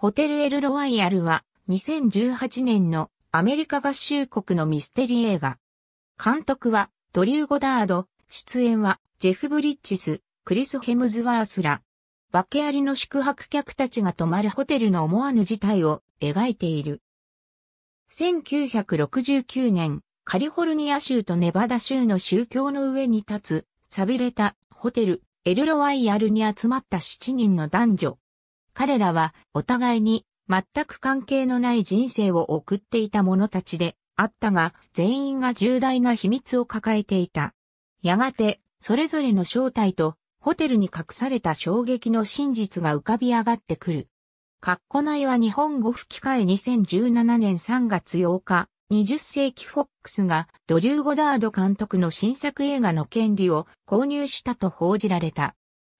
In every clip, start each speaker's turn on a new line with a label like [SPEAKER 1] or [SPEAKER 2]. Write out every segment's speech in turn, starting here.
[SPEAKER 1] ホテルエル・ロワイヤルは2018年のアメリカ合衆国のミステリー映画。監督はドリュー・ゴダード、出演はジェフ・ブリッジス、クリス・ヘムズワースら。訳ありの宿泊客たちが泊まるホテルの思わぬ事態を描いている。1969年、カリフォルニア州とネバダ州の宗教の上に立つ、錆びれたホテル、エル・ロワイヤルに集まった7人の男女。彼らはお互いに全く関係のない人生を送っていた者たちであったが、全員が重大な秘密を抱えていた。やがて、それぞれの正体と、ホテルに隠された衝撃の真実が浮かび上がってくる。カッコ内は日本語吹き替え2017年3月8日、20世紀フォックスがドリュー・ゴダード監督の新作映画の権利を購入したと報じられた。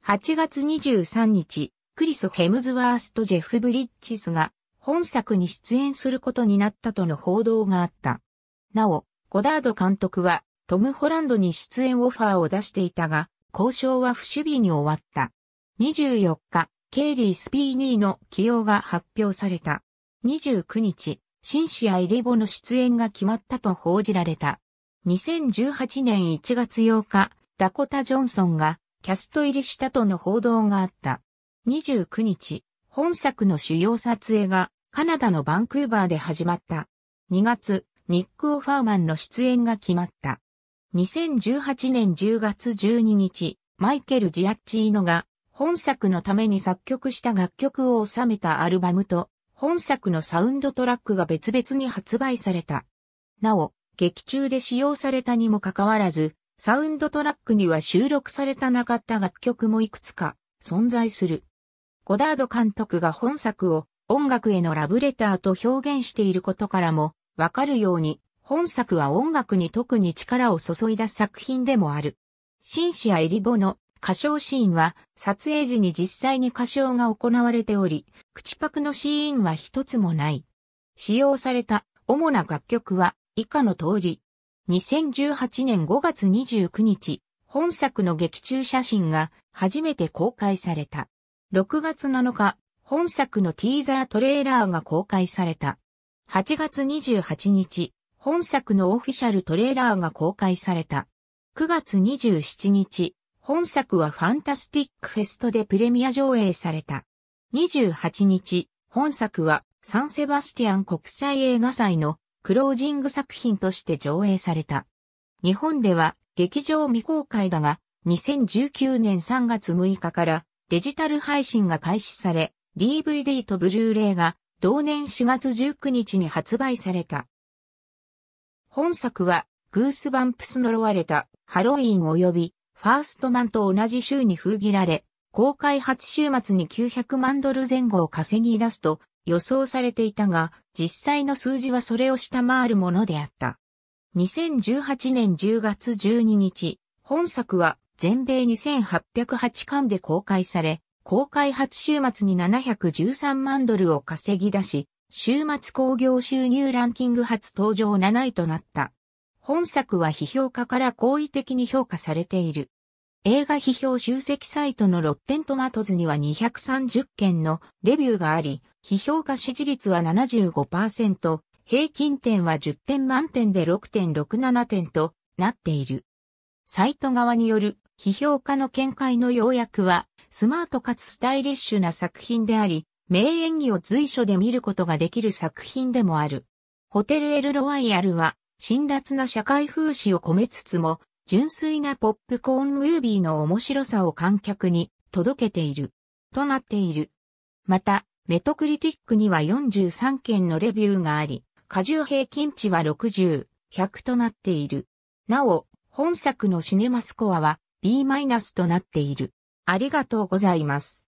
[SPEAKER 1] 8月23日、クリス・ヘムズワースとジェフ・ブリッジスが本作に出演することになったとの報道があった。なお、ゴダード監督はトム・ホランドに出演オファーを出していたが、交渉は不守備に終わった。24日、ケイリー・スピーニーの起用が発表された。29日、シンシア・イレボの出演が決まったと報じられた。2018年1月8日、ダコタ・ジョンソンがキャスト入りしたとの報道があった。29日、本作の主要撮影がカナダのバンクーバーで始まった。2月、ニック・オファーマンの出演が決まった。2018年10月12日、マイケル・ジアッチーノが本作のために作曲した楽曲を収めたアルバムと本作のサウンドトラックが別々に発売された。なお、劇中で使用されたにもかかわらず、サウンドトラックには収録されたなかった楽曲もいくつか存在する。ゴダード監督が本作を音楽へのラブレターと表現していることからもわかるように、本作は音楽に特に力を注いだ作品でもある。シンシア・エリボの歌唱シーンは撮影時に実際に歌唱が行われており、口パクのシーンは一つもない。使用された主な楽曲は以下の通り。2018年5月29日、本作の劇中写真が初めて公開された。6月7日、本作のティーザートレーラーが公開された。8月28日、本作のオフィシャルトレーラーが公開された。9月27日、本作はファンタスティックフェストでプレミア上映された。28日、本作はサンセバスティアン国際映画祭のクロージング作品として上映された。日本では劇場未公開だが、2019年3月6日からデジタル配信が開始され、DVD とブルーレイが同年4月19日に発売された。本作は、グースバンプス呪われた、ハロウィン及び、ファーストマンと同じ週に封切られ、公開初週末に900万ドル前後を稼ぎ出すと予想されていたが、実際の数字はそれを下回るものであった。2018年10月12日、本作は全米2808巻で公開され、公開初週末に713万ドルを稼ぎ出し、週末興行収入ランキング初登場7位となった。本作は批評家から好意的に評価されている。映画批評集積サイトのロッテントマトズには230件のレビューがあり、批評家支持率は75%、平均点は10点満点で6.67点となっている。サイト側による批評家の見解の要約は、スマートかつスタイリッシュな作品であり、名演技を随所で見ることができる作品でもある。ホテル・エル・ロワイヤルは、辛辣な社会風刺を込めつつも、純粋なポップコーンムービーの面白さを観客に届けている。となっている。また、メトクリティックには43件のレビューがあり、過重平均値は60、100となっている。なお、本作のシネマスコアは B- となっている。ありがとうございます。